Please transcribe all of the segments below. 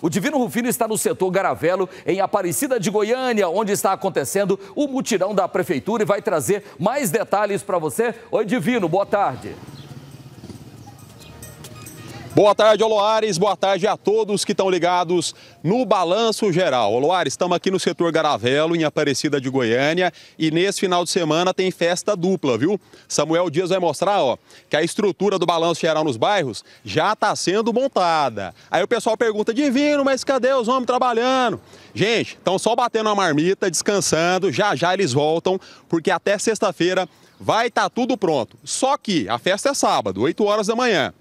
O Divino Rufino está no setor Garavelo, em Aparecida de Goiânia, onde está acontecendo o mutirão da prefeitura e vai trazer mais detalhes para você. Oi, Divino, boa tarde. Boa tarde, Oloares. Boa tarde a todos que estão ligados no Balanço Geral. Oloares, estamos aqui no setor Garavelo, em Aparecida de Goiânia, e nesse final de semana tem festa dupla, viu? Samuel Dias vai mostrar ó, que a estrutura do Balanço Geral nos bairros já está sendo montada. Aí o pessoal pergunta, divino, mas cadê os homens trabalhando? Gente, estão só batendo a marmita, descansando, já já eles voltam, porque até sexta-feira vai estar tá tudo pronto. Só que a festa é sábado, 8 horas da manhã.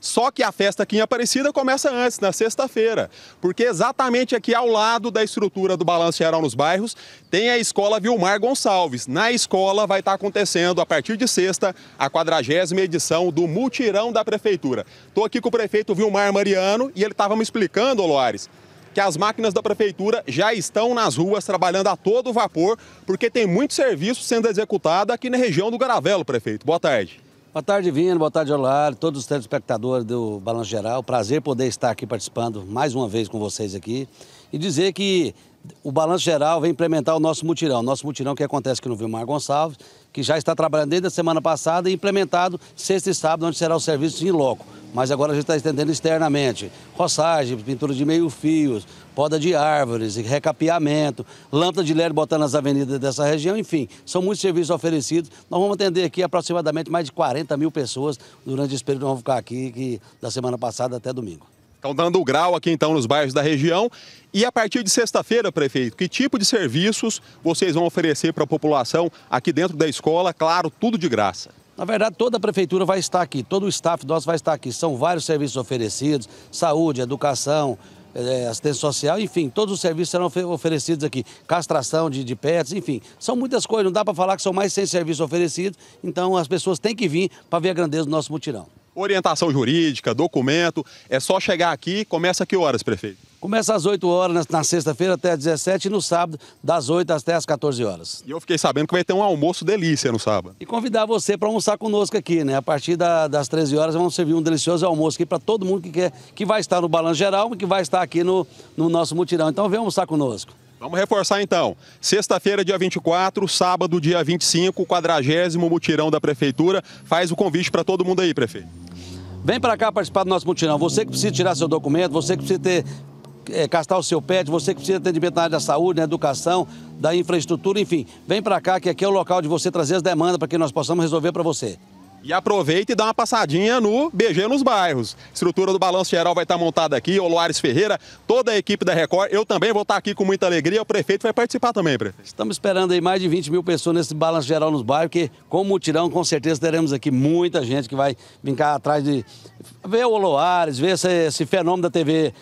Só que a festa aqui em Aparecida começa antes, na sexta-feira, porque exatamente aqui ao lado da estrutura do Balanço Geral nos Bairros tem a Escola Vilmar Gonçalves. Na escola vai estar acontecendo, a partir de sexta, a quadragésima edição do Multirão da Prefeitura. Estou aqui com o prefeito Vilmar Mariano e ele estava me explicando, Loares, que as máquinas da prefeitura já estão nas ruas trabalhando a todo vapor, porque tem muito serviço sendo executado aqui na região do Garavelo, prefeito. Boa tarde. Boa tarde, Vino. Boa tarde, Olar. Todos os telespectadores do Balanço Geral. Prazer poder estar aqui participando mais uma vez com vocês aqui. E dizer que o Balanço Geral vem implementar o nosso mutirão. Nosso mutirão que acontece aqui no Vilmar Gonçalves, que já está trabalhando desde a semana passada e implementado sexta e sábado, onde será o serviço em loco. Mas agora a gente está estendendo externamente. Roçagem, pintura de meio-fios, poda de árvores, recapeamento, lâmpada de LED botando nas avenidas dessa região, enfim, são muitos serviços oferecidos. Nós vamos atender aqui aproximadamente mais de 40 mil pessoas durante esse período que vamos ficar aqui, que, da semana passada até domingo. Estão dando o grau aqui então nos bairros da região. E a partir de sexta-feira, prefeito, que tipo de serviços vocês vão oferecer para a população aqui dentro da escola? Claro, tudo de graça. Na verdade, toda a prefeitura vai estar aqui, todo o staff nosso vai estar aqui. São vários serviços oferecidos: saúde, educação, eh, assistência social, enfim, todos os serviços serão oferecidos aqui. Castração de, de pets, enfim, são muitas coisas. Não dá para falar que são mais 100 serviços oferecidos, então as pessoas têm que vir para ver a grandeza do nosso mutirão orientação jurídica, documento. É só chegar aqui. Começa a que horas, prefeito? Começa às 8 horas na sexta-feira até às 17 e no sábado das 8 até às 14 horas. E eu fiquei sabendo que vai ter um almoço delícia no sábado. E convidar você para almoçar conosco aqui, né? A partir da, das 13 horas vamos servir um delicioso almoço aqui para todo mundo que quer, que vai estar no Balanço Geral e que vai estar aqui no, no nosso mutirão. Então vem almoçar conosco. Vamos reforçar então. Sexta-feira, dia 24, sábado, dia 25, quadragésimo mutirão da prefeitura. Faz o convite para todo mundo aí, prefeito. Vem para cá participar do nosso mutirão. Você que precisa tirar seu documento, você que precisa ter é, castar o seu pet, você que precisa atendimento na área da saúde, na educação, da infraestrutura, enfim, vem para cá que aqui é o local de você trazer as demandas para que nós possamos resolver para você. E aproveita e dá uma passadinha no BG nos bairros. A estrutura do Balanço Geral vai estar montada aqui, o Loares Ferreira, toda a equipe da Record. Eu também vou estar aqui com muita alegria. O prefeito vai participar também, prefeito. Estamos esperando aí mais de 20 mil pessoas nesse Balanço Geral nos bairros, porque com o mutirão, com certeza, teremos aqui muita gente que vai brincar atrás de ver o Loares, ver esse, esse fenômeno da TV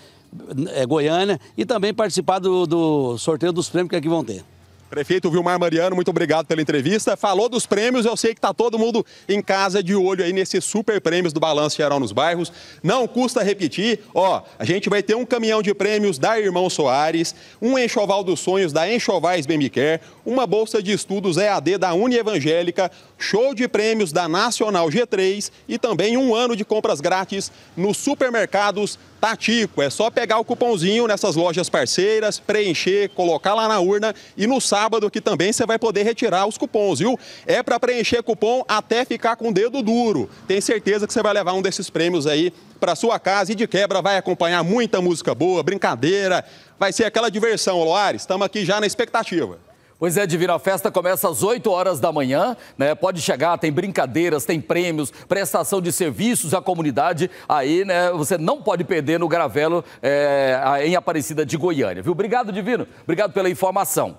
é, eh, Goiânia e também participar do, do sorteio dos prêmios que aqui vão ter. Prefeito Vilmar Mariano, muito obrigado pela entrevista. Falou dos prêmios, eu sei que está todo mundo em casa de olho aí nesses super prêmios do Balanço Geral nos Bairros. Não custa repetir, ó, a gente vai ter um caminhão de prêmios da Irmão Soares, um Enxoval dos Sonhos da Enxovais Bemicare, uma bolsa de estudos EAD da Uni Evangélica, show de prêmios da Nacional G3 e também um ano de compras grátis nos supermercados Tá tico. É só pegar o cupomzinho nessas lojas parceiras, preencher, colocar lá na urna e no sábado que também você vai poder retirar os cupons, viu? É para preencher cupom até ficar com o dedo duro. Tem certeza que você vai levar um desses prêmios aí para sua casa e de quebra vai acompanhar muita música boa, brincadeira, vai ser aquela diversão, Loares. Estamos aqui já na expectativa. Pois é, Divina Festa começa às 8 horas da manhã, né? Pode chegar, tem brincadeiras, tem prêmios, prestação de serviços à comunidade. Aí, né, você não pode perder no Gravelo é, em Aparecida de Goiânia, viu? Obrigado, Divino. Obrigado pela informação.